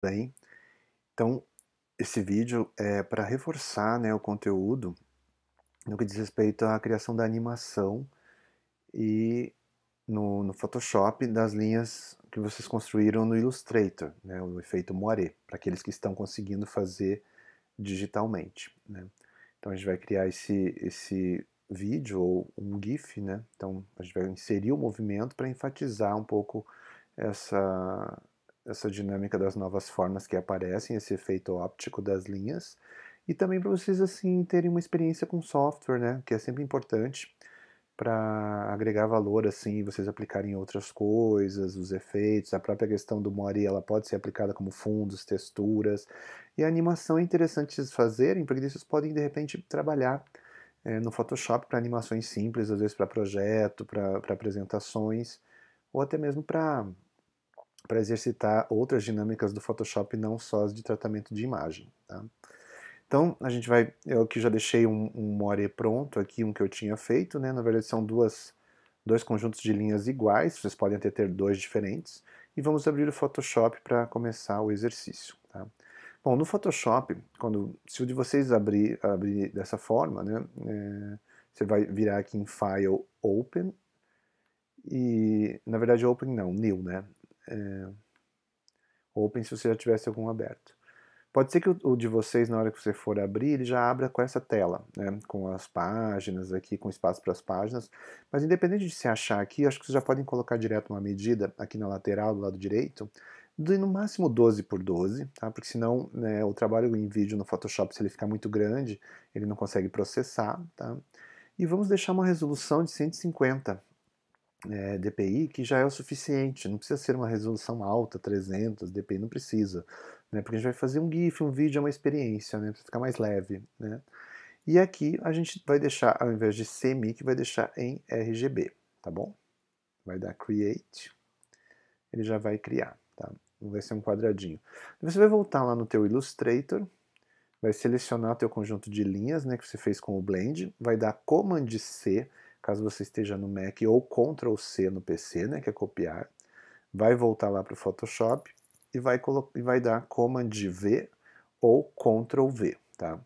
bem Então, esse vídeo é para reforçar né, o conteúdo no que diz respeito à criação da animação e no, no Photoshop das linhas que vocês construíram no Illustrator, né, o efeito Moiré, para aqueles que estão conseguindo fazer digitalmente. Né. Então a gente vai criar esse, esse vídeo ou um GIF, né? Então a gente vai inserir o movimento para enfatizar um pouco essa, essa dinâmica das novas formas que aparecem, esse efeito óptico das linhas, e também para vocês assim terem uma experiência com software, né, que é sempre importante para agregar valor assim, vocês aplicarem outras coisas, os efeitos, a própria questão do Mori, ela pode ser aplicada como fundos, texturas, e a animação é interessante vocês fazerem, porque vocês podem de repente trabalhar é, no Photoshop para animações simples, às vezes para projeto, para apresentações, ou até mesmo para para exercitar outras dinâmicas do Photoshop, não só as de tratamento de imagem. Tá? Então, a gente vai. É eu aqui já deixei um, um more pronto, aqui um que eu tinha feito, né? Na verdade, são duas, dois conjuntos de linhas iguais, vocês podem até ter dois diferentes. E vamos abrir o Photoshop para começar o exercício. Tá? Bom, no Photoshop, quando, se o de vocês abrir, abrir dessa forma, né? É, você vai virar aqui em File Open. E, na verdade, Open não, New, né? é, open se você já tivesse algum aberto. Pode ser que o de vocês, na hora que você for abrir, ele já abra com essa tela, né? com as páginas aqui, com espaço para as páginas. Mas independente de se achar aqui, acho que vocês já podem colocar direto uma medida aqui na lateral, do lado direito, de no máximo 12 por 12, tá? porque senão né, o trabalho em vídeo no Photoshop, se ele ficar muito grande, ele não consegue processar. Tá? E vamos deixar uma resolução de 150, é, eh, DPI que já é o suficiente, não precisa ser uma resolução alta, 300, DPI não precisa, né? porque a gente vai fazer um GIF, um vídeo, é uma experiência, né? para ficar mais leve. Né? E aqui a gente vai deixar, ao invés de que vai deixar em RGB, tá bom? Vai dar Create, ele já vai criar, tá? Vai ser um quadradinho. Você vai voltar lá no teu Illustrator, vai selecionar o teu conjunto de linhas, né, que você fez com o Blend, vai dar Command C, caso você esteja no Mac, ou Ctrl C no PC, né, que é copiar, vai voltar lá para o Photoshop e vai, e vai dar Command V ou Ctrl V, tá?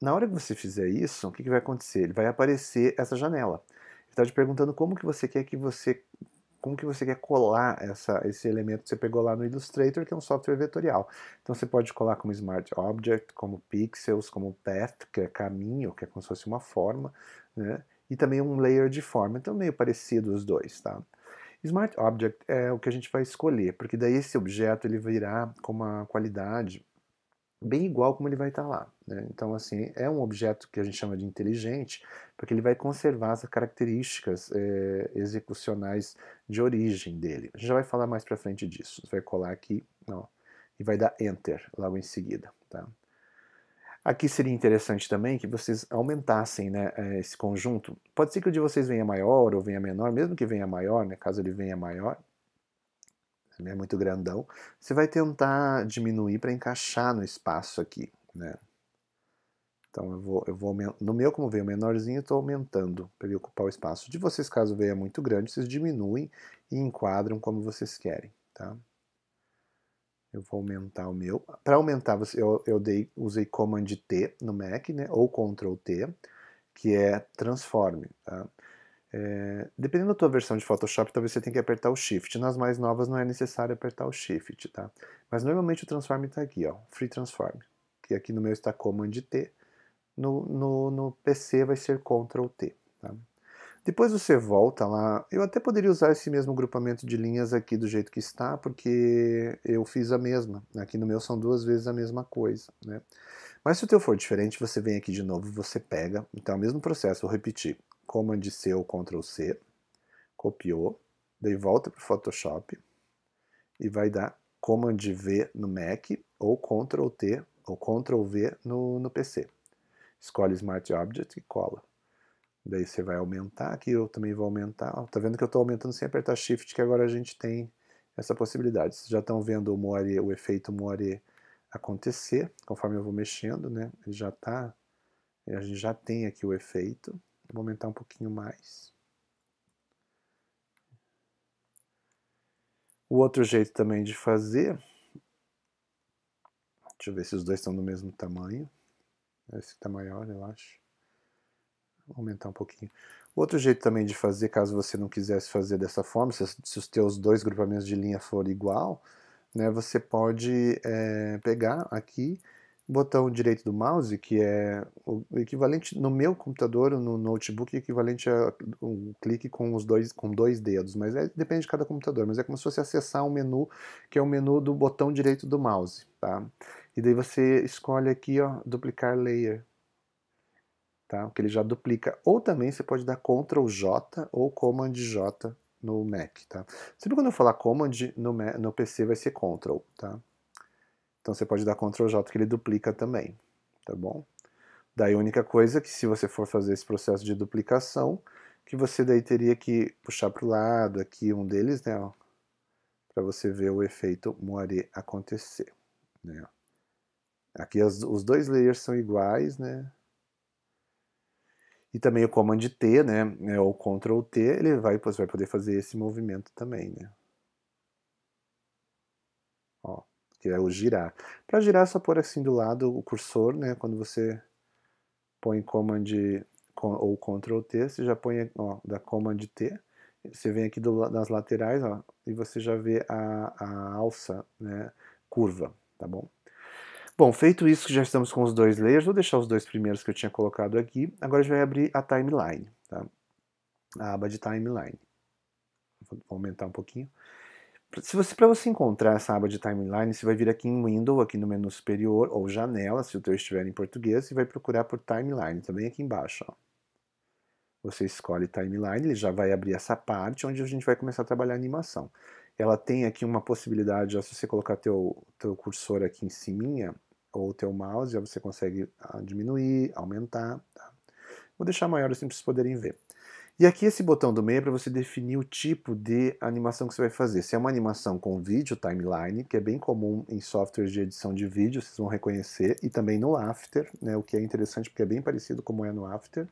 Na hora que você fizer isso, o que, que vai acontecer? Ele vai aparecer essa janela. Ele está te perguntando como que você quer que você como que você quer colar essa, esse elemento que você pegou lá no Illustrator, que é um software vetorial. Então você pode colar como Smart Object, como Pixels, como Path, que é caminho, que é como se fosse uma forma, né? e também um layer de forma. Então, meio parecido os dois, tá? Smart Object é o que a gente vai escolher, porque daí esse objeto ele virá com uma qualidade bem igual como ele vai estar tá lá. Né? Então, assim, é um objeto que a gente chama de inteligente, porque ele vai conservar as características é, execucionais de origem dele. A gente já vai falar mais para frente disso. vai colar aqui ó, e vai dar Enter logo em seguida. Tá? Aqui seria interessante também que vocês aumentassem né, eh, esse conjunto. Pode ser que o de vocês venha maior ou venha menor, mesmo que venha maior, né, caso ele venha maior, é muito grandão, você vai tentar diminuir para encaixar no espaço aqui. Né? Então eu vou, eu vou no meu, como veio menorzinho, estou aumentando para ele ocupar o espaço. De vocês, caso venha muito grande, vocês diminuem e enquadram como vocês querem. Tá? Eu vou aumentar o meu. Para aumentar, eu, eu dei, usei Command T no Mac, né, ou Ctrl T, que é Transform. Tá? É, dependendo da tua versão de Photoshop, talvez você tenha que apertar o Shift. Nas mais novas não é necessário apertar o Shift, tá? Mas normalmente o Transform está aqui, ó, Free Transform. Que aqui no meu está Command T. No, no, no PC vai ser Ctrl T, tá? Depois você volta lá. Eu até poderia usar esse mesmo grupamento de linhas aqui do jeito que está, porque eu fiz a mesma. Aqui no meu são duas vezes a mesma coisa, né? Mas se o teu for diferente, você vem aqui de novo, você pega. Então, é o mesmo processo, vou repetir. Command C ou Ctrl C, copiou, daí volta para o Photoshop e vai dar Command V no Mac ou Ctrl T ou Ctrl V no, no PC. Escolhe Smart Object e cola. Daí você vai aumentar aqui, eu também vou aumentar. tá vendo que eu estou aumentando sem apertar Shift, que agora a gente tem essa possibilidade. Vocês já estão vendo o More, o efeito More acontecer, conforme eu vou mexendo, né? Ele já tá, a gente já tem aqui o efeito. Vou aumentar um pouquinho mais. O outro jeito também de fazer, deixa eu ver se os dois estão do mesmo tamanho. Esse está tá maior, eu acho aumentar um pouquinho. Outro jeito também de fazer, caso você não quisesse fazer dessa forma, se, se os teus dois grupamentos de linha forem igual, né, você pode é, pegar aqui o botão direito do mouse, que é o equivalente, no meu computador, no notebook, equivalente a um clique com os dois, com dois dedos, mas é, depende de cada computador, mas é como se você acessar um menu, que é o menu do botão direito do mouse, tá? E daí você escolhe aqui, ó, duplicar layer, tá? que ele já duplica. Ou também você pode dar Ctrl J ou Command J no Mac. Tá? Sempre quando eu falar Command no, Mac, no PC vai ser Ctrl. Tá? Então você pode dar Ctrl J que ele duplica também. Tá bom? Daí a única coisa é que se você for fazer esse processo de duplicação, que você daí teria que puxar para o lado aqui um deles, né, para você ver o efeito moaré acontecer, né. Aqui as, os dois layers são iguais, né, e também o Command T, né, é ou Ctrl T, ele vai, você vai poder fazer esse movimento também, né. Ó, que é o girar. Para girar é só pôr assim do lado o cursor, né, quando você põe Command ou Ctrl T, você já põe, ó, da Command T, você vem aqui do, das laterais, ó, e você já vê a, a alça, né, curva, tá bom? Bom, feito isso, que já estamos com os dois layers, vou deixar os dois primeiros que eu tinha colocado aqui. Agora a gente vai abrir a timeline, tá? a aba de timeline. Vou aumentar um pouquinho. Se você, para você encontrar essa aba de timeline, você vai vir aqui em Window, aqui no menu superior, ou janela, se o teu estiver em português, e vai procurar por timeline, também tá aqui embaixo. Ó. Você escolhe timeline, ele já vai abrir essa parte onde a gente vai começar a trabalhar a animação. Ela tem aqui uma possibilidade, ó, se você colocar teu, teu cursor aqui em cima, ou o teu mouse, já você consegue ah, diminuir, aumentar. Tá? Vou deixar maior assim para vocês poderem ver. E aqui esse botão do meio é para você definir o tipo de animação que você vai fazer. Se é uma animação com vídeo, timeline, que é bem comum em softwares de edição de vídeo, vocês vão reconhecer, e também no After, né, o que é interessante porque é bem parecido como é no After.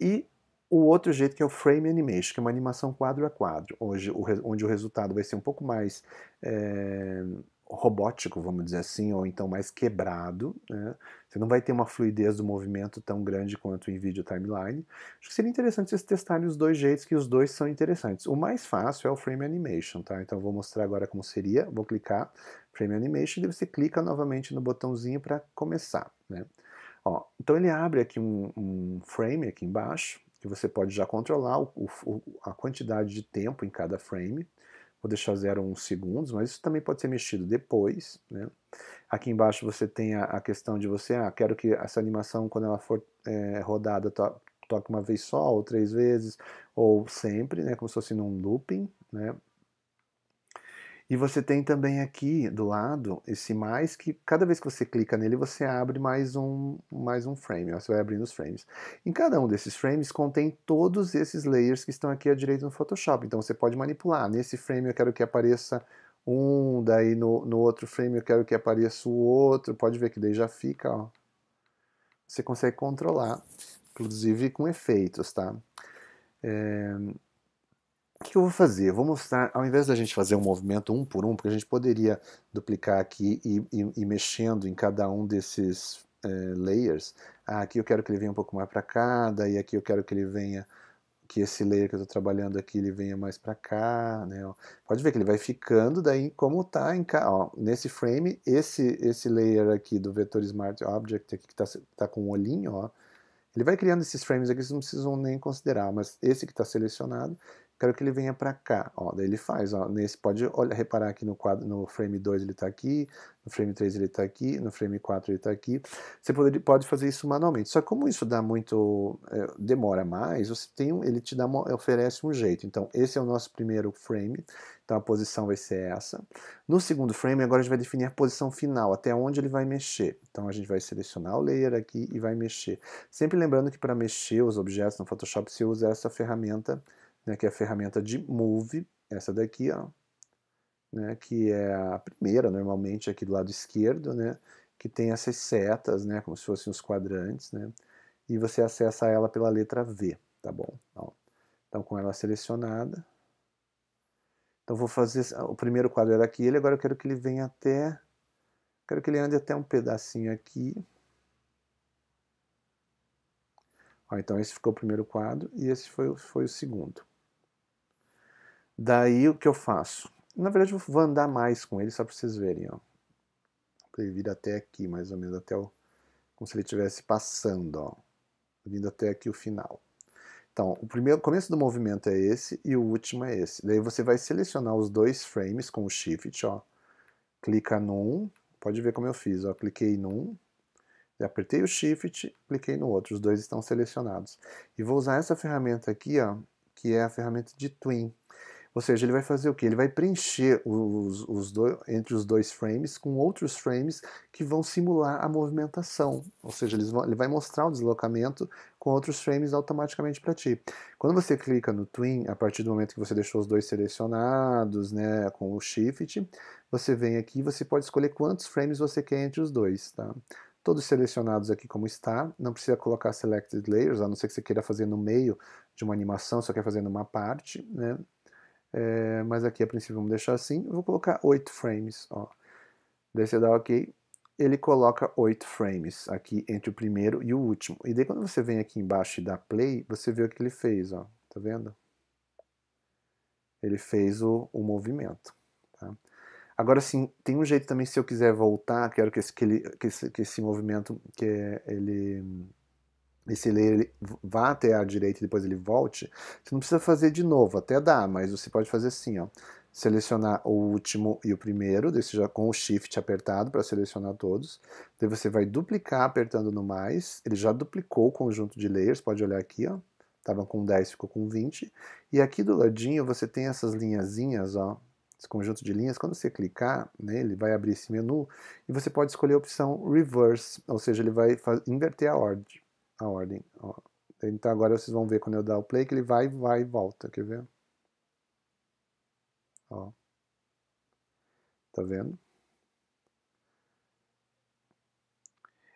E o outro jeito que é o frame animation, que é uma animação quadro a quadro, onde o, onde o resultado vai ser um pouco mais... É robótico, vamos dizer assim, ou então mais quebrado. Né? Você não vai ter uma fluidez do movimento tão grande quanto em vídeo timeline. Acho que seria interessante vocês testarem os dois jeitos, que os dois são interessantes. O mais fácil é o frame animation, tá? Então eu vou mostrar agora como seria. Vou clicar frame animation e você clica novamente no botãozinho para começar, né? Ó, então ele abre aqui um, um frame aqui embaixo, que você pode já controlar o, o, a quantidade de tempo em cada frame. Vou deixar uns segundos, mas isso também pode ser mexido depois. Né? Aqui embaixo você tem a, a, questão de você, ah, quero que essa animação, quando ela for é, rodada, to toque uma vez só, ou três vezes, ou sempre, né? como se fosse num looping. Né? E você tem também aqui do lado esse mais que cada vez que você clica nele você abre mais um mais um frame, você vai abrindo os frames. Em cada um desses frames contém todos esses layers que estão aqui à direita no Photoshop, então você pode manipular. Nesse frame eu quero que apareça um, daí no, no outro frame eu quero que apareça o outro, pode ver que daí já fica, ó. Você consegue controlar, inclusive com efeitos, tá? É, o que eu vou fazer? Eu vou mostrar, ao invés da gente fazer um movimento um por um, porque a gente poderia duplicar aqui e, ir mexendo em cada um desses eh, layers. Ah, aqui eu quero que ele venha um pouco mais para cá, daí aqui eu quero que ele venha, que esse layer que eu estou trabalhando aqui, ele venha mais para cá. Né? Pode ver que ele vai ficando, daí como está em cá, nesse frame, esse, esse layer aqui do vetor Smart Object aqui que está tá com um olhinho, ó, ele vai criando esses frames aqui, vocês não precisam nem considerar, mas esse que está selecionado, quero que ele venha para cá. Ó, daí ele faz, ó, nesse pode olha, reparar aqui no quadro, no frame 2 ele está aqui, no frame 3 ele está aqui, no frame 4 ele está aqui. Você pode, pode fazer isso manualmente. Só que como isso dá muito, é, demora mais, você tem um, ele te dá uma, oferece um jeito. Então esse é o nosso primeiro frame, então a posição vai ser essa. No segundo frame agora a gente vai definir a posição final, até onde ele vai mexer. Então a gente vai selecionar o layer aqui e vai mexer. Sempre lembrando que para mexer os objetos no Photoshop se usa essa ferramenta né, que é a ferramenta de Move, essa daqui, ó, né, que é a primeira, normalmente, aqui do lado esquerdo, né, que tem essas setas, né, como se fossem os quadrantes, né, e você acessa ela pela letra V, tá bom? Ó. Então, com ela selecionada, então vou fazer o primeiro quadro era é aqui, ele agora eu quero que ele venha até, quero que ele ande até um pedacinho aqui, Ó, então esse ficou o primeiro quadro e esse foi, foi o segundo. Daí o que eu faço? Na verdade eu vou andar mais com ele só para vocês verem, ó. ele vir até aqui, mais ou menos, até o... como se ele estivesse passando, ó. Vindo até aqui o final. Então, o primeiro começo do movimento é esse e o último é esse. Daí você vai selecionar os dois frames com o Shift, ó. Clica num, pode ver como eu fiz, ó. Cliquei num, apertei o Shift, cliquei no outro, os dois estão selecionados. E vou usar essa ferramenta aqui, ó, que é a ferramenta de Twin. Ou seja, ele vai fazer o que? Ele vai preencher os, os dois, entre os dois frames com outros frames que vão simular a movimentação. Ou seja, vão, ele vai mostrar o deslocamento com outros frames automaticamente para ti. Quando você clica no Twin, a partir do momento que você deixou os dois selecionados, né, com o Shift, você vem aqui e você pode escolher quantos frames você quer entre os dois, tá? todos selecionados aqui como está, não precisa colocar Selected Layers, a não ser que você queira fazer no meio de uma animação, só quer fazer numa parte, né? É, mas aqui a princípio vamos deixar assim. Eu vou colocar 8 frames. Ó. Daí você dá OK. Ele coloca 8 frames aqui entre o primeiro e o último. E daí quando você vem aqui embaixo e dá play, você vê o que ele fez. Ó. Tá vendo? Ele fez o, o movimento. Tá? Agora sim, tem um jeito também se eu quiser voltar, quero que esse, que ele, que esse, que esse movimento que é, ele esse layer vá até a direita e depois ele volte, você não precisa fazer de novo, até dá, mas você pode fazer assim, ó. Selecionar o último e o primeiro, desse já com o Shift apertado para selecionar todos. Daí você vai duplicar apertando no mais, ele já duplicou o conjunto de layers, pode olhar aqui, ó. Tava com 10, ficou com 20. E aqui do ladinho você tem essas linhazinhas, ó, esse conjunto de linhas, quando você clicar nele, vai abrir esse menu e você pode escolher a opção Reverse, ou seja, ele vai inverter a ordem a ordem. Ó. Então agora vocês vão ver quando eu dar o play que ele vai, vai e volta, quer ver? Ó. Tá vendo?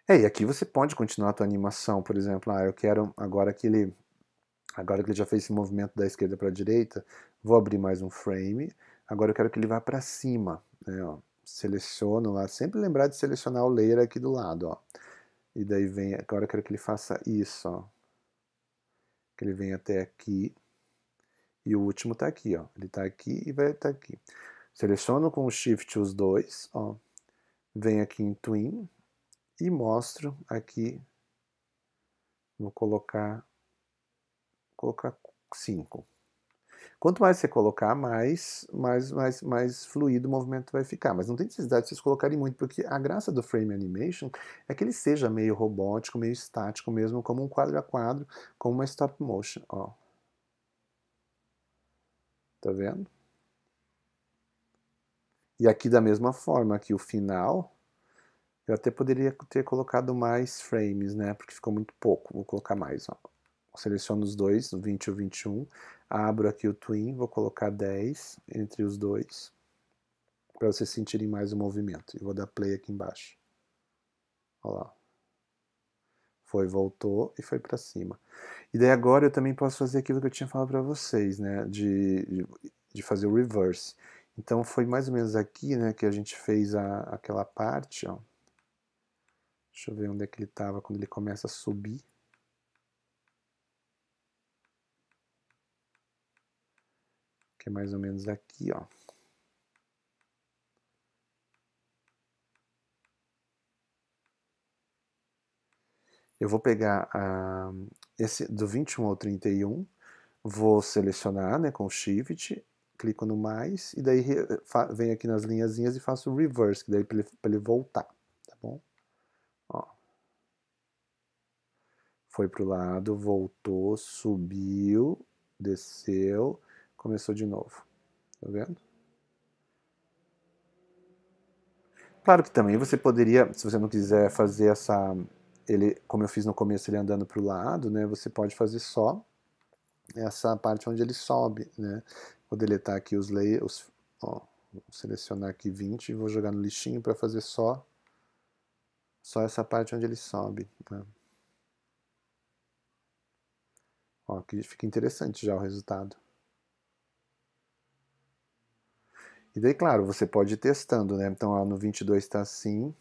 É, e aqui você pode continuar a tua animação, por exemplo, ah, eu quero agora que ele agora que ele já fez esse movimento da esquerda para a direita, vou abrir mais um frame, agora eu quero que ele vá para cima, né, ó. Seleciono lá, sempre lembrar de selecionar o layer aqui do lado, ó e daí vem, agora eu quero que ele faça isso, ó. Que ele vem até aqui. E o último está aqui, ó. Ele está aqui e vai estar tá aqui. Seleciono com o Shift os dois, ó. Venho aqui em Twin e mostro aqui. Vou colocar, colocar 5. Quanto mais você colocar, mais, mais, mais, mais fluido o movimento vai ficar. Mas não tem necessidade de vocês colocarem muito, porque a graça do frame animation é que ele seja meio robótico, meio estático mesmo, como um quadro a quadro, como uma stop motion. Ó. Tá vendo? E aqui da mesma forma, que o final, eu até poderia ter colocado mais frames, né? Porque ficou muito pouco. Vou colocar mais, ó seleciono os dois, o 20 e o 21, abro aqui o twin, vou colocar 10 entre os dois, para vocês sentirem mais o movimento. E vou dar play aqui embaixo. Olha lá. Foi, voltou e foi para cima. E daí agora eu também posso fazer aquilo que eu tinha falado para vocês, né, de, de, fazer o reverse. Então foi mais ou menos aqui, né, que a gente fez a, aquela parte, ó. Deixa eu ver onde é que ele estava quando ele começa a subir. que é mais ou menos aqui, ó. Eu vou pegar a, ah, esse do 21 ao 31, vou selecionar né, com Shift, clico no mais, e daí venho aqui nas linhazinhas e faço Reverse, que daí para ele, ele, voltar, tá bom? Ó. Foi pro lado, voltou, subiu, desceu, Começou de novo. Tá vendo? Claro que também você poderia, se você não quiser fazer essa, ele, como eu fiz no começo, ele andando para o lado, né? Você pode fazer só essa parte onde ele sobe, né? Vou deletar aqui os layers, ó, vou selecionar aqui 20 e vou jogar no lixinho para fazer só só essa parte onde ele sobe. Né? Ó, aqui fica interessante já o resultado. E daí, claro, você pode ir testando, né? Então, ó, no 22 está assim.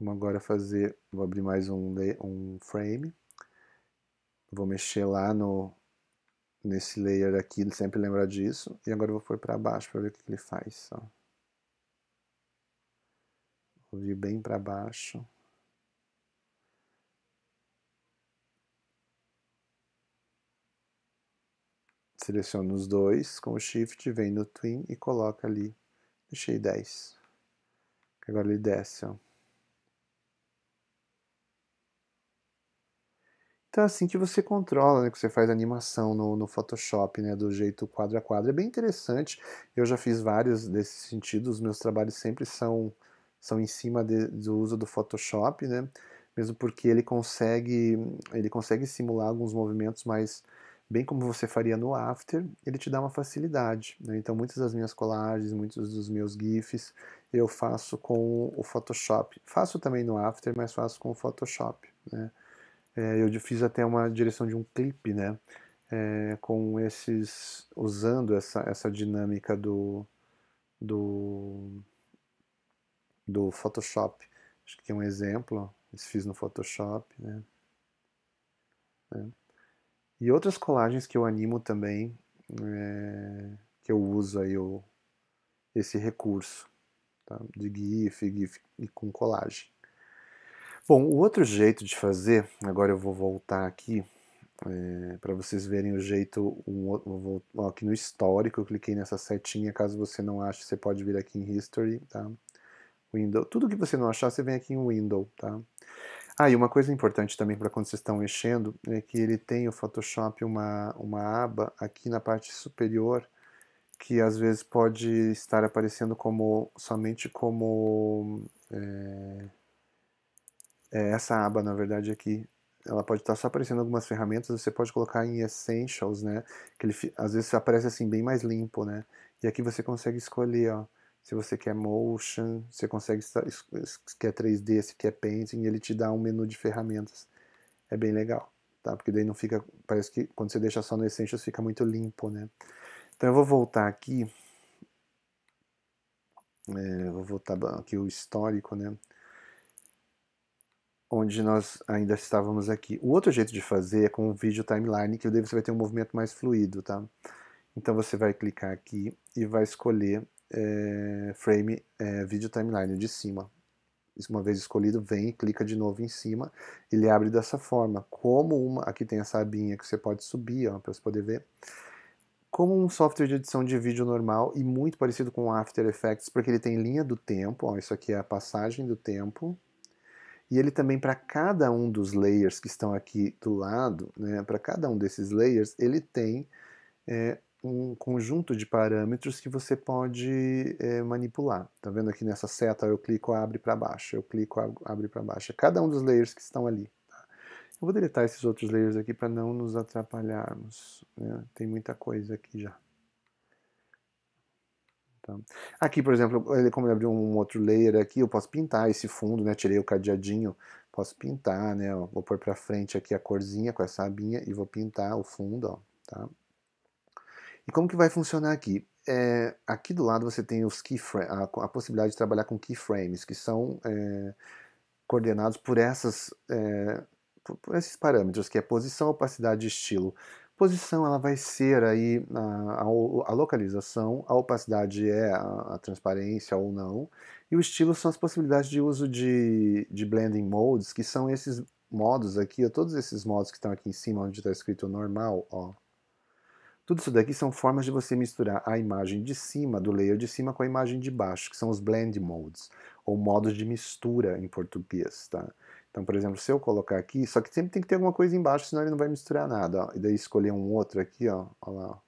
Vamos agora fazer, vou abrir mais um, um frame. Vou mexer lá no, nesse layer aqui, sempre lembrar disso. E agora eu vou pôr para baixo para ver o que, que ele faz. Ó. Vou vir bem para baixo. seleciono os dois com o Shift, vem no Twin e coloca ali, deixei 10. Agora ele desce, ó. Então é assim que você controla, né, que você faz animação no, no, Photoshop, né, do jeito quadro a quadro. É bem interessante, eu já fiz vários nesse sentido os meus trabalhos sempre são, são em cima de, do uso do Photoshop, né, mesmo porque ele consegue, ele consegue simular alguns movimentos mais bem como você faria no After, ele te dá uma facilidade. Né? Então, muitas das minhas colagens, muitos dos meus GIFs, eu faço com o Photoshop. Faço também no After, mas faço com o Photoshop. Né? É, eu fiz até uma direção de um clipe, né? É, com esses, usando essa, essa dinâmica do, do, do Photoshop. Acho que tem é um exemplo, eu fiz no Photoshop, né? É. E outras colagens que eu animo também, é, que eu uso aí o esse recurso tá? de GIF, GIF e com colagem. Bom, o outro jeito de fazer, agora eu vou voltar aqui é, para vocês verem o jeito, um, vou, ó, aqui no histórico, eu cliquei nessa setinha, caso você não ache, você pode vir aqui em History, tá? Window, tudo que você não achar, você vem aqui em Window, tá? Ah, e uma coisa importante também para quando vocês estão mexendo é que ele tem o Photoshop uma, uma aba aqui na parte superior que às vezes pode estar aparecendo como somente como é, é essa aba na verdade aqui ela pode estar só aparecendo algumas ferramentas, você pode colocar em Essentials, né? Que ele, às vezes aparece assim bem mais limpo, né? E aqui você consegue escolher, ó se você quer motion, você consegue se quer 3D, se quer painting, ele te dá um menu de ferramentas. É bem legal, tá? Porque daí não fica, parece que quando você deixa só no Essentials fica muito limpo, né? Então eu vou voltar aqui, é, vou voltar aqui o histórico, né? Onde nós ainda estávamos aqui. O outro jeito de fazer é com o vídeo timeline, que daí você vai ter um movimento mais fluido, tá? Então você vai clicar aqui e vai escolher é, frame é, vídeo timeline de cima. Uma vez escolhido, vem e clica de novo em cima. Ele abre dessa forma, como uma. Aqui tem essa abinha que você pode subir para você poder ver. Como um software de edição de vídeo normal e muito parecido com o After Effects, porque ele tem linha do tempo. Ó, isso aqui é a passagem do tempo. E ele também, para cada um dos layers que estão aqui do lado, né, para cada um desses layers, ele tem é, um conjunto de parâmetros que você pode é, manipular. Tá vendo aqui nessa seta eu clico abre para baixo, eu clico abre para baixo. É cada um dos layers que estão ali. Tá? Eu vou deletar esses outros layers aqui para não nos atrapalharmos. Né? Tem muita coisa aqui já. Tá. Aqui, por exemplo, como ele abriu um outro layer aqui, eu posso pintar esse fundo, né? Tirei o cadeadinho, posso pintar, né? Vou pôr para frente aqui a corzinha com essa abinha e vou pintar o fundo, ó, tá? E como que vai funcionar aqui? É, aqui do lado você tem os keyframes, a, a, possibilidade de trabalhar com keyframes, que são é, coordenados por, essas, é, por, por, esses parâmetros, que é posição, opacidade e estilo. Posição ela vai ser aí a, a, a localização, a opacidade é a, transparência ou não, e o estilo são as possibilidades de uso de, de blending modes, que são esses modos aqui, todos esses modos que estão aqui em cima, onde está escrito normal, ó, tudo isso daqui são formas de você misturar a imagem de cima, do layer de cima, com a imagem de baixo, que são os blend modes, ou modos de mistura em português, tá? Então, por exemplo, se eu colocar aqui, só que sempre tem que ter alguma coisa embaixo, senão ele não vai misturar nada, ó. E daí escolher um outro aqui, ó, ó lá,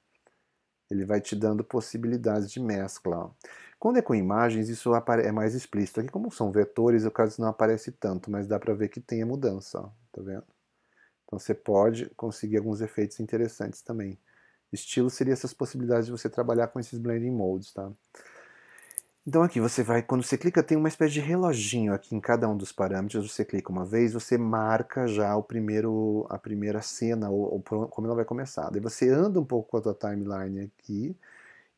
ele vai te dando possibilidades de mescla. Ó. Quando é com imagens, isso é mais explícito. Aqui, como são vetores, o caso não aparece tanto, mas dá para ver que tem a mudança, ó. tá vendo? Então você pode conseguir alguns efeitos interessantes também. Estilo seria essas possibilidades de você trabalhar com esses blending modes, tá? Então aqui você vai, quando você clica, tem uma espécie de reloginho aqui em cada um dos parâmetros, você clica uma vez, você marca já o primeiro, a primeira cena, ou, ou como ela vai começar. Daí você anda um pouco com a tua timeline aqui,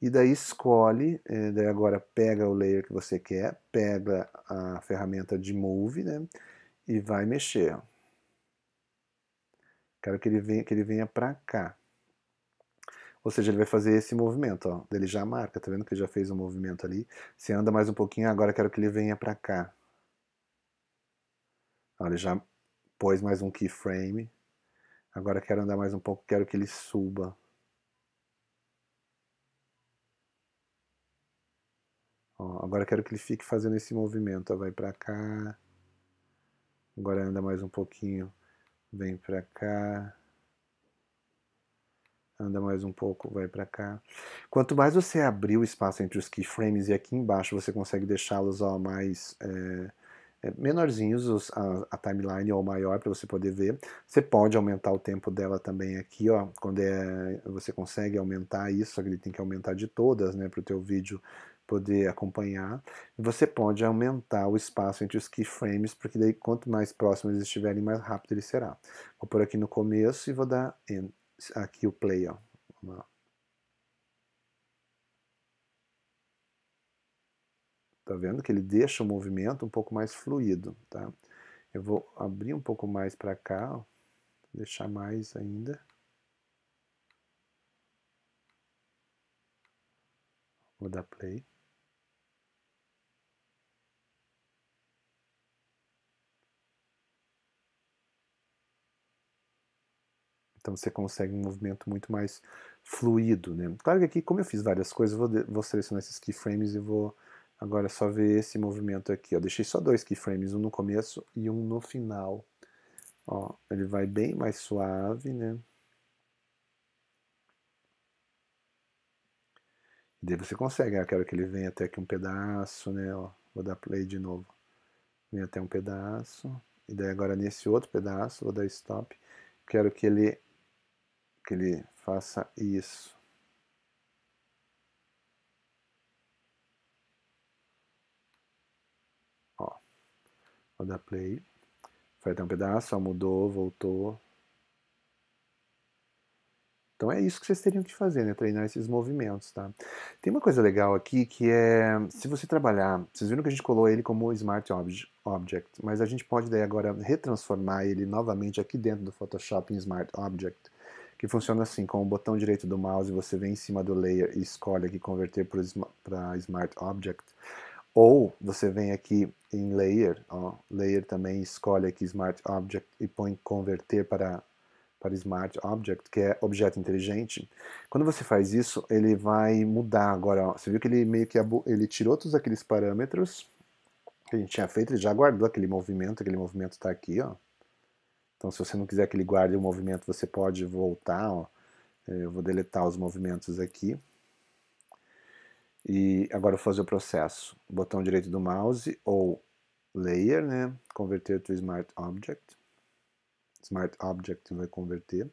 e daí escolhe, eh, daí agora pega o layer que você quer, pega a ferramenta de Move, né, e vai mexer. Quero que ele venha, que ele venha para cá. Ou seja, ele vai fazer esse movimento, ó. Ele já marca, tá vendo que ele já fez um movimento ali. Se anda mais um pouquinho, agora quero que ele venha para cá. Ó, ele já pôs mais um keyframe. Agora quero andar mais um pouco, quero que ele suba. Ó, agora quero que ele fique fazendo esse movimento, ó, vai para cá. Agora anda mais um pouquinho, vem para cá anda mais um pouco, vai para cá. Quanto mais você abrir o espaço entre os keyframes e aqui embaixo você consegue deixá-los mais é, menorzinhos, os, a, a, timeline ou maior para você poder ver. Você pode aumentar o tempo dela também aqui, ó, quando é, você consegue aumentar isso, só que ele tem que aumentar de todas, né, para o teu vídeo poder acompanhar. Você pode aumentar o espaço entre os keyframes, porque daí quanto mais próximos eles estiverem, mais rápido ele será. Vou por aqui no começo e vou dar aqui o play, ó. Vamos lá. Tá vendo que ele deixa o movimento um pouco mais fluido, tá? Eu vou abrir um pouco mais para cá, ó. deixar mais ainda. Vou dar play. Então você consegue um movimento muito mais fluido, né? Claro que aqui, como eu fiz várias coisas, vou, vou selecionar esses keyframes e vou agora só ver esse movimento aqui. Eu deixei só dois keyframes, um no começo e um no final. Ó, ele vai bem mais suave, né? E daí você consegue, ah, eu quero que ele venha até aqui um pedaço, né? Ó, vou dar play de novo. Vem até um pedaço, e daí agora nesse outro pedaço, vou dar stop. Quero que ele que ele faça isso. Ó, vou dar play. Foi até um pedaço, ó, mudou, voltou. Então é isso que vocês teriam que fazer, né? Treinar esses movimentos, tá? Tem uma coisa legal aqui que é, se você trabalhar, vocês viram que a gente colou ele como Smart Object, Object mas a gente pode daí agora retransformar ele novamente aqui dentro do Photoshop em Smart Object que funciona assim, com o botão direito do mouse você vem em cima do layer e escolhe aqui converter para Smart Object, ou você vem aqui em Layer, ó, Layer também escolhe aqui Smart Object e põe converter para, para Smart Object, que é objeto inteligente. Quando você faz isso, ele vai mudar agora, ó, você viu que ele meio que ele tirou todos aqueles parâmetros que a gente tinha feito, ele já guardou aquele movimento, aquele movimento está aqui, ó, então, se você não quiser que ele guarde o movimento, você pode voltar. Ó. É, eu vou deletar os movimentos aqui. E agora eu vou fazer o processo. Botão direito do mouse ou Layer, né? Converter to Smart Object. Smart Object vai converter.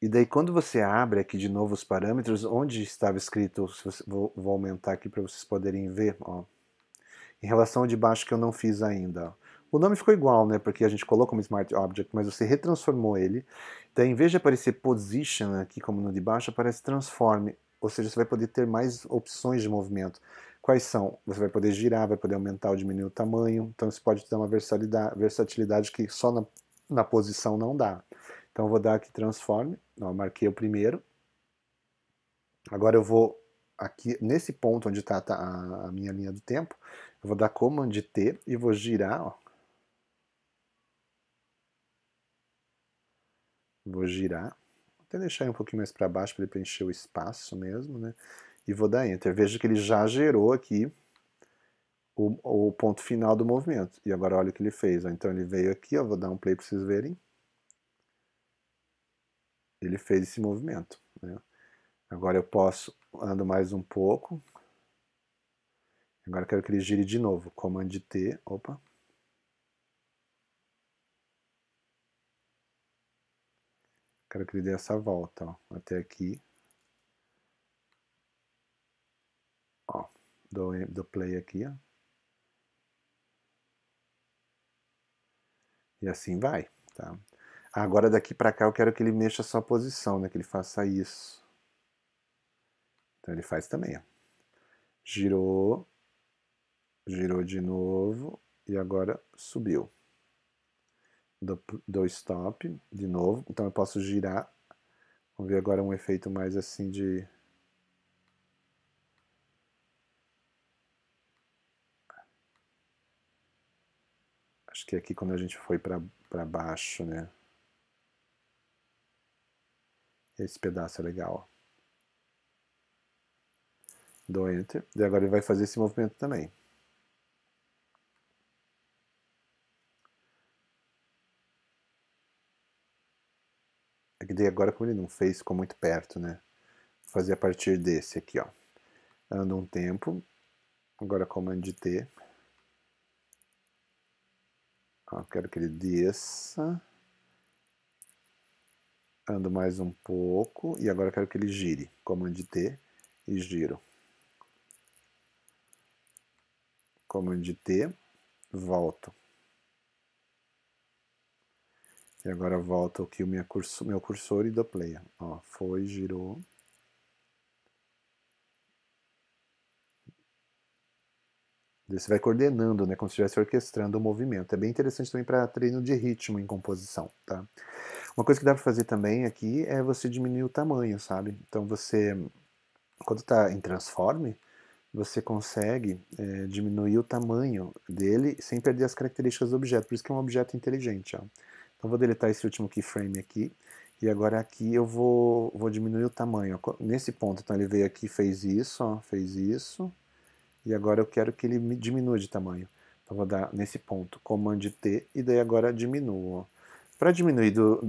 E daí quando você abre aqui de novo os parâmetros, onde estava escrito, vou aumentar aqui para vocês poderem ver, ó. Em relação ao de baixo que eu não fiz ainda, ó. O nome ficou igual, né? Porque a gente colocou como Smart Object, mas você retransformou ele. Então, em vez de aparecer Position aqui, como no de baixo, aparece Transform. Ou seja, você vai poder ter mais opções de movimento. Quais são? Você vai poder girar, vai poder aumentar ou diminuir o tamanho. Então, isso pode ter uma versatilidade que só na, na posição não dá. Então, eu vou dar aqui Transform. Não, marquei o primeiro. Agora eu vou aqui nesse ponto onde está tá, tá a, minha linha do tempo, eu vou dar Command T e vou girar, ó, Vou girar, até deixar um pouquinho mais para baixo para ele preencher o espaço mesmo, né? E vou dar Enter. Veja que ele já gerou aqui o, o ponto final do movimento. E agora olha o que ele fez. Ó. Então ele veio aqui, ó, vou dar um play para vocês verem. Ele fez esse movimento. Né? Agora eu posso, ando mais um pouco. Agora eu quero que ele gire de novo. Comando T, opa, Quero que ele dê essa volta, ó, até aqui. Ó, play aqui, ó. E assim vai, tá? Agora daqui para cá eu quero que ele mexa só a posição, né? Que ele faça isso. Então ele faz também, ó. Girou, girou de novo e agora subiu do, do stop de novo. Então eu posso girar. Vamos ver agora um efeito mais assim de... Acho que é aqui quando a gente foi para baixo, né? Esse pedaço é legal. Dou Enter. E agora ele vai fazer esse movimento também. que daí agora como ele não fez, ficou muito perto, né? Vou fazer a partir desse aqui, ó. ando um tempo, agora comando de T. Ó, quero que ele desça. Ando mais um pouco e agora quero que ele gire. Comando de T e giro. Comando de T, volto e agora volto aqui o meu, curso, meu cursor e dou play. Ó, foi, girou. Você vai coordenando, né, como se estivesse orquestrando o movimento. É bem interessante também para treino de ritmo em composição, tá? Uma coisa que dá para fazer também aqui é você diminuir o tamanho, sabe? Então você, quando está em transforme, você consegue é, diminuir o tamanho dele sem perder as características do objeto. Por isso que é um objeto inteligente, ó. Então vou deletar esse último keyframe aqui. E agora aqui eu vou, vou diminuir o tamanho. nesse ponto, então ele veio aqui, fez isso, ó, fez isso. E agora eu quero que ele me diminua de tamanho. Então vou dar nesse ponto, Command T, e daí agora diminuo. Para diminuir, do,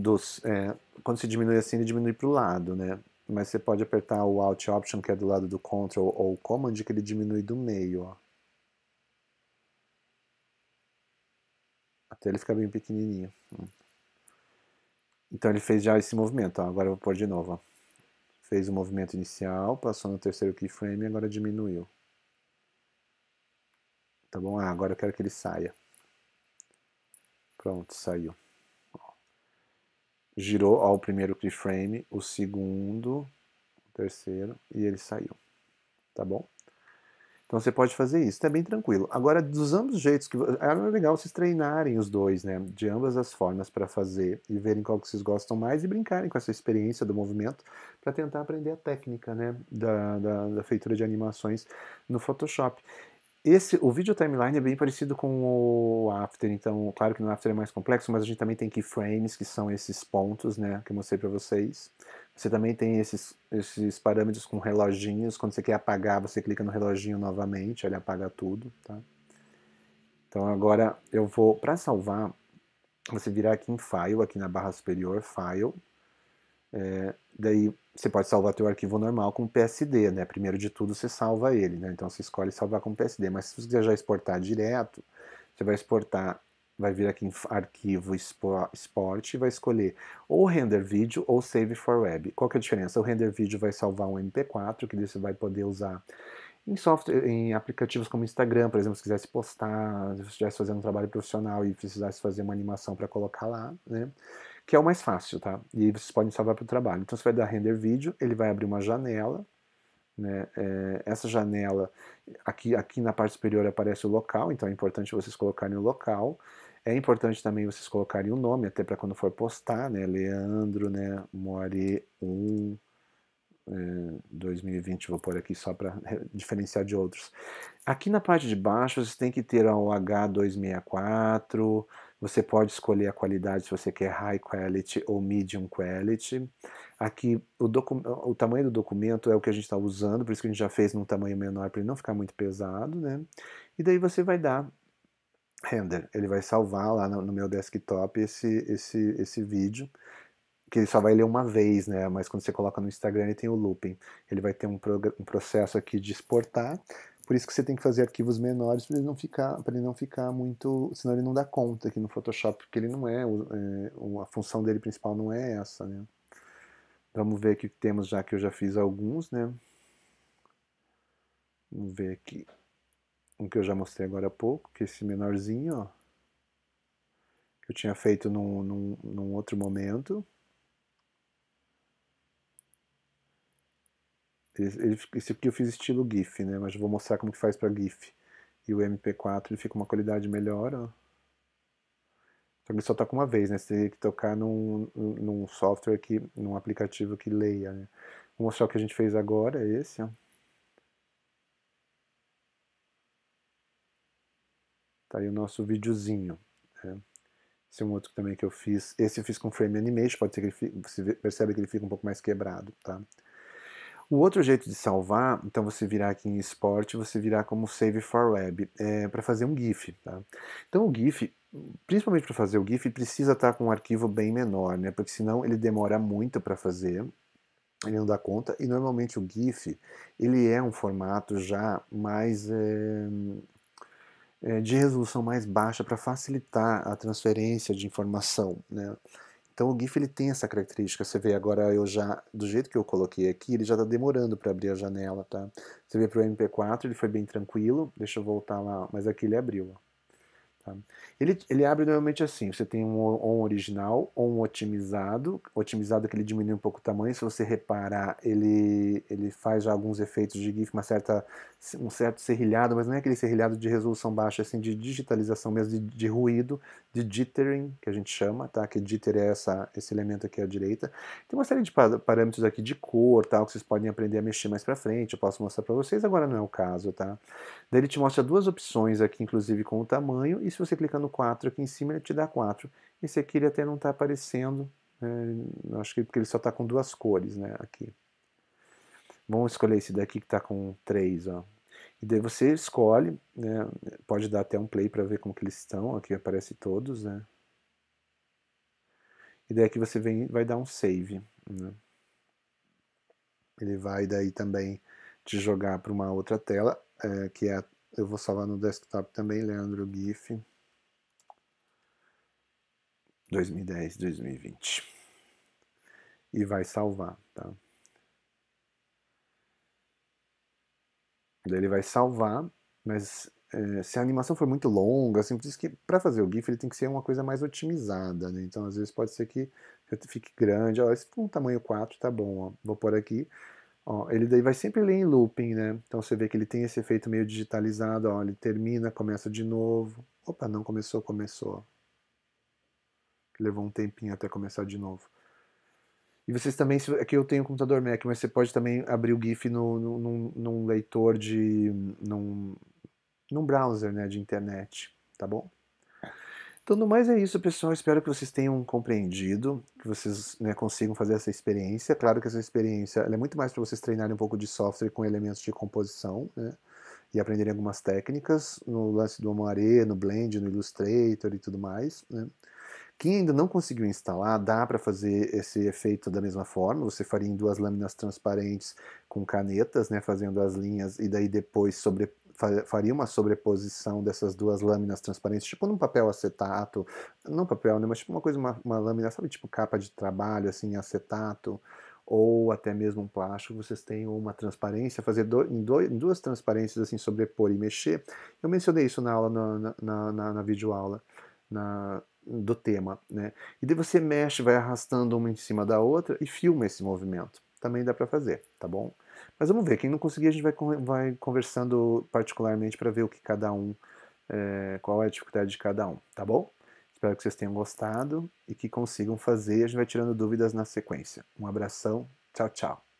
é, quando se diminui assim, ele diminui para o lado, né? Mas você pode apertar o Alt Option, que é do lado do Ctrl ou Command, que ele diminui do meio, ó. Até ele ficar bem pequenininho. Hum. Então ele fez já esse movimento, ó. agora eu vou pôr de novo. Ó. Fez o movimento inicial, passou no terceiro keyframe e agora diminuiu. Tá bom? Ah, agora eu quero que ele saia. Pronto, saiu. Ó. Girou ao primeiro keyframe, o segundo, o terceiro e ele saiu. Tá bom? Então você pode fazer isso, é bem tranquilo. Agora, dos ambos jeitos, que é, é legal vocês treinarem os dois, né? De ambas as formas para fazer e verem qual que vocês gostam mais e brincarem com essa experiência do movimento para tentar aprender a técnica, né? Da, da, da feitura de animações no Photoshop. Esse, o vídeo timeline é bem parecido com o After, então, claro que no After é mais complexo, mas a gente também tem keyframes, que são esses pontos, né, que eu mostrei para vocês. Você também tem esses, esses parâmetros com reloginhos, quando você quer apagar, você clica no reloginho novamente, ele apaga tudo, tá? Então agora eu vou, para salvar, você virar aqui em File, aqui na barra superior, File, é, daí você pode salvar teu arquivo normal com PSD, né? Primeiro de tudo você salva ele, né? Então você escolhe salvar com PSD, mas se você quiser já exportar direto, você vai exportar, vai vir aqui em arquivo export e vai escolher ou render vídeo ou save for web. Qual que é a diferença? O render vídeo vai salvar um MP4, que você vai poder usar em software, em aplicativos como Instagram, por exemplo, se quisesse postar, se estivesse fazendo um trabalho profissional e precisasse fazer uma animação para colocar lá, né? que é o mais fácil, tá? E vocês podem salvar para o trabalho. Então você vai dar render vídeo, ele vai abrir uma janela, né? É, essa janela, aqui, aqui na parte superior aparece o local, então é importante vocês colocarem o local. É importante também vocês colocarem o nome, até para quando for postar, né? Leandro, né? More 1, é, 2020, vou pôr aqui só para diferenciar de outros. Aqui na parte de baixo, vocês tem que ter o H264, você pode escolher a qualidade se você quer high quality ou medium quality. Aqui o, o tamanho do documento é o que a gente está usando, por isso que a gente já fez num tamanho menor para ele não ficar muito pesado, né? E daí você vai dar render. Ele vai salvar lá no, no meu desktop esse, esse, esse vídeo que ele só vai ler uma vez, né? Mas quando você coloca no Instagram ele tem o looping. Ele vai ter um, um processo aqui de exportar. Por isso que você tem que fazer arquivos menores para ele não ficar, para ele não ficar muito, senão ele não dá conta aqui no Photoshop, porque ele não é, é a função dele principal não é essa, né? Vamos ver aqui o que temos já que eu já fiz alguns, né? Vamos ver aqui um que eu já mostrei agora há pouco, que é esse menorzinho, ó, que eu tinha feito num, num, num outro momento. Esse aqui eu fiz estilo GIF, né? Mas eu vou mostrar como que faz para GIF. E o MP4 ele fica uma qualidade melhor, ó. Só que ele só toca tá uma vez, né? Você teria que tocar num, num software que, num aplicativo que leia, né? Vou mostrar o que a gente fez agora, é esse, ó. Tá aí o nosso videozinho, né? Esse é um outro também que eu fiz. Esse eu fiz com frame animation, pode ser que ele fique, você percebe que ele fica um pouco mais quebrado, tá? O outro jeito de salvar, então você virar aqui em esporte, você virar como Save for Web, é, para fazer um GIF. Tá? Então o GIF, principalmente para fazer o GIF, precisa estar tá com um arquivo bem menor, né? porque senão ele demora muito para fazer, ele não dá conta, e normalmente o GIF ele é um formato já mais é, é, de resolução mais baixa para facilitar a transferência de informação. Né? Então o GIF ele tem essa característica. Você vê agora eu já, do jeito que eu coloquei aqui, ele já está demorando para abrir a janela, tá? Você vê para o MP4 ele foi bem tranquilo. Deixa eu voltar lá, mas aqui ele abriu. Tá? Ele, ele abre normalmente assim, você tem um on original, um otimizado, otimizado é que ele diminui um pouco o tamanho, se você reparar ele, ele faz já alguns efeitos de GIF, uma certa, um certo serrilhado, mas não é aquele serrilhado de resolução baixa, assim, de digitalização mesmo, de, de ruído, de jittering, que a gente chama, tá? que jitter é essa, esse elemento aqui à direita. Tem uma série de parâmetros aqui de cor, tal, que vocês podem aprender a mexer mais pra frente, eu posso mostrar pra vocês, agora não é o caso. Tá? Daí ele te mostra duas opções aqui, inclusive com o tamanho, e se você clicar no 4 aqui em cima, ele te dá 4. Esse aqui ele até não está aparecendo, né? acho que porque ele só está com duas cores né, aqui. Vamos escolher esse daqui que está com 3, ó. E daí você escolhe, né? pode dar até um play para ver como que eles estão, aqui aparece todos, né? E daí aqui você vem, vai dar um save, né? Ele vai daí também te jogar para uma outra tela, é, que é a eu vou salvar no desktop também, Leandro GIF. 2010, 2020. E vai salvar, tá? Daí ele vai salvar, mas é, se a animação for muito longa, assim, por isso que para fazer o GIF ele tem que ser uma coisa mais otimizada, né? Então às vezes pode ser que fique grande, ó, esse um tamanho 4 tá bom, ó, vou pôr aqui, Ó, ele daí vai sempre ler em looping, né? Então você vê que ele tem esse efeito meio digitalizado, ó, ele termina, começa de novo. Opa, não começou, começou. Levou um tempinho até começar de novo. E vocês também, aqui é eu tenho um computador Mac, mas você pode também abrir o GIF no, no, num, num leitor de. Num, num browser né, de internet, tá bom? Tudo então, mais é isso, pessoal. Espero que vocês tenham compreendido, que vocês né, consigam fazer essa experiência. Claro que essa experiência é muito mais para vocês treinarem um pouco de software com elementos de composição, né? E aprenderem algumas técnicas no lance do Amore, no Blend, no Illustrator e tudo mais, né? Quem ainda não conseguiu instalar, dá para fazer esse efeito da mesma forma. Você faria em duas lâminas transparentes com canetas, né, fazendo as linhas e daí depois sobre, faria uma sobreposição dessas duas lâminas transparentes, tipo num papel acetato, não papel, né, mas tipo uma coisa, uma, uma lâmina, sabe, tipo capa de trabalho, assim, acetato, ou até mesmo um plástico, vocês têm uma transparência, fazer do, em, do, em, duas transparências, assim, sobrepor e mexer. Eu mencionei isso na aula, na, na, na, na videoaula, na, do tema, né? E daí você mexe, vai arrastando uma em cima da outra e filma esse movimento. Também dá para fazer, tá bom? Mas vamos ver, quem não conseguir a gente vai, vai conversando particularmente para ver o que cada um, é, qual é a dificuldade de cada um, tá bom? Espero que vocês tenham gostado e que consigam fazer. A gente vai tirando dúvidas na sequência. Um abração, tchau, tchau.